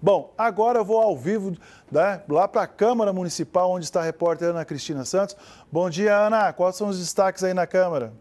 Bom, agora eu vou ao vivo né, lá para a Câmara Municipal, onde está a repórter Ana Cristina Santos. Bom dia, Ana. Quais são os destaques aí na Câmara?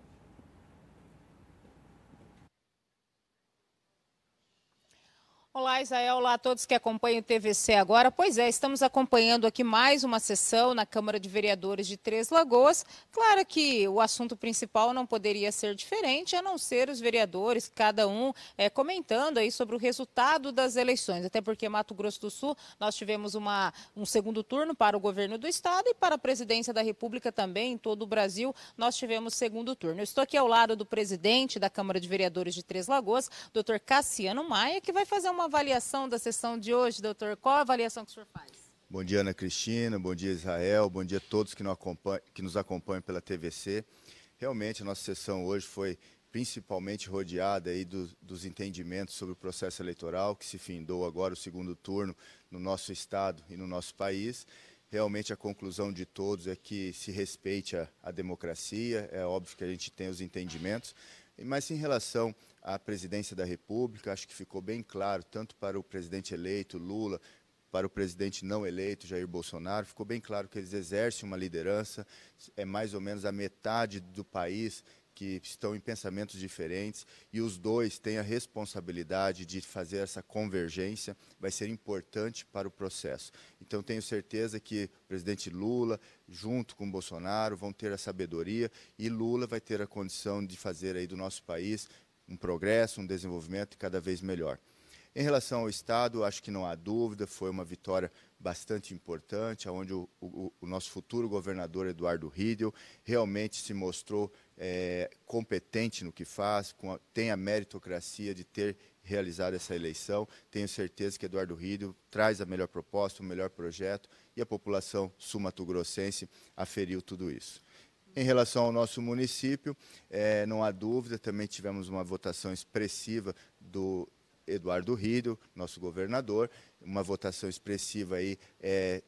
Olá, Israel. Olá a todos que acompanham o TVC agora. Pois é, estamos acompanhando aqui mais uma sessão na Câmara de Vereadores de Três Lagoas. Claro que o assunto principal não poderia ser diferente, a não ser os vereadores, cada um é, comentando aí sobre o resultado das eleições. Até porque Mato Grosso do Sul, nós tivemos uma, um segundo turno para o governo do Estado e para a presidência da República também, em todo o Brasil, nós tivemos segundo turno. Eu estou aqui ao lado do presidente da Câmara de Vereadores de Três Lagoas, doutor Cassiano Maia, que vai fazer uma avaliação da sessão de hoje, doutor? Qual a avaliação que o senhor faz? Bom dia, Ana Cristina, bom dia, Israel, bom dia a todos que, que nos acompanham pela TVC. Realmente, a nossa sessão hoje foi principalmente rodeada aí do, dos entendimentos sobre o processo eleitoral, que se findou agora o segundo turno no nosso Estado e no nosso país. Realmente, a conclusão de todos é que se respeite a, a democracia, é óbvio que a gente tem os entendimentos, mas em relação à presidência da República, acho que ficou bem claro, tanto para o presidente eleito Lula, para o presidente não eleito Jair Bolsonaro, ficou bem claro que eles exercem uma liderança, é mais ou menos a metade do país que estão em pensamentos diferentes e os dois têm a responsabilidade de fazer essa convergência, vai ser importante para o processo. Então, tenho certeza que o presidente Lula, junto com Bolsonaro, vão ter a sabedoria e Lula vai ter a condição de fazer aí do nosso país um progresso, um desenvolvimento cada vez melhor. Em relação ao Estado, acho que não há dúvida, foi uma vitória bastante importante, onde o, o, o nosso futuro governador Eduardo Riedel realmente se mostrou é, competente no que faz, a, tem a meritocracia de ter realizado essa eleição. Tenho certeza que Eduardo Riedel traz a melhor proposta, o melhor projeto, e a população sumatogrossense aferiu tudo isso. Em relação ao nosso município, é, não há dúvida, também tivemos uma votação expressiva do, Eduardo Rido, nosso governador, uma votação expressiva aí é,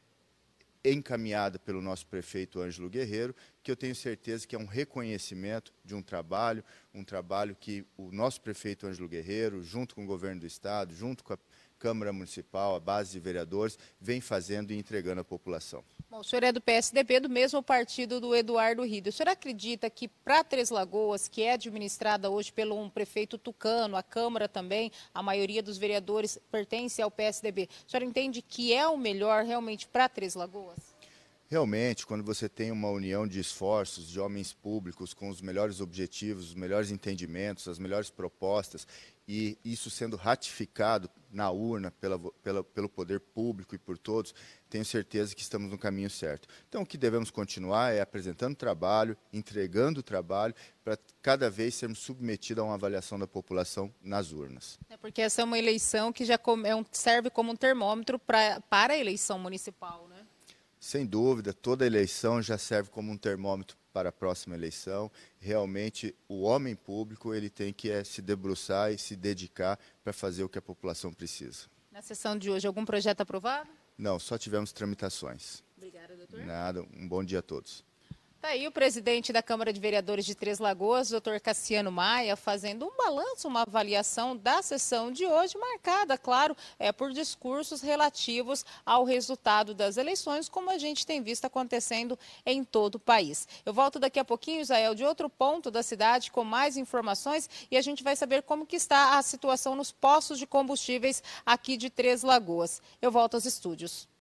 encaminhada pelo nosso prefeito Ângelo Guerreiro, que eu tenho certeza que é um reconhecimento de um trabalho, um trabalho que o nosso prefeito Ângelo Guerreiro, junto com o governo do Estado, junto com a Câmara Municipal, a base de vereadores, vem fazendo e entregando à população. Bom, o senhor é do PSDB, do mesmo partido do Eduardo Rido. O senhor acredita que para Três Lagoas, que é administrada hoje pelo um prefeito tucano, a Câmara também, a maioria dos vereadores pertence ao PSDB, o senhor entende que é o melhor realmente para Três Lagoas? Realmente, quando você tem uma união de esforços de homens públicos com os melhores objetivos, os melhores entendimentos, as melhores propostas, e isso sendo ratificado na urna pela, pela, pelo poder público e por todos, tenho certeza que estamos no caminho certo. Então, o que devemos continuar é apresentando trabalho, entregando trabalho, para cada vez sermos submetidos a uma avaliação da população nas urnas. É porque essa é uma eleição que já é serve como um termômetro pra, para a eleição municipal, né? Sem dúvida, toda eleição já serve como um termômetro para a próxima eleição. Realmente, o homem público ele tem que é, se debruçar e se dedicar para fazer o que a população precisa. Na sessão de hoje, algum projeto aprovado? Não, só tivemos tramitações. Obrigada, doutor. Nada, um bom dia a todos. Está aí o presidente da Câmara de Vereadores de Três Lagoas, doutor Cassiano Maia, fazendo um balanço, uma avaliação da sessão de hoje, marcada, claro, é, por discursos relativos ao resultado das eleições, como a gente tem visto acontecendo em todo o país. Eu volto daqui a pouquinho, Israel, de outro ponto da cidade com mais informações e a gente vai saber como que está a situação nos postos de combustíveis aqui de Três Lagoas. Eu volto aos estúdios.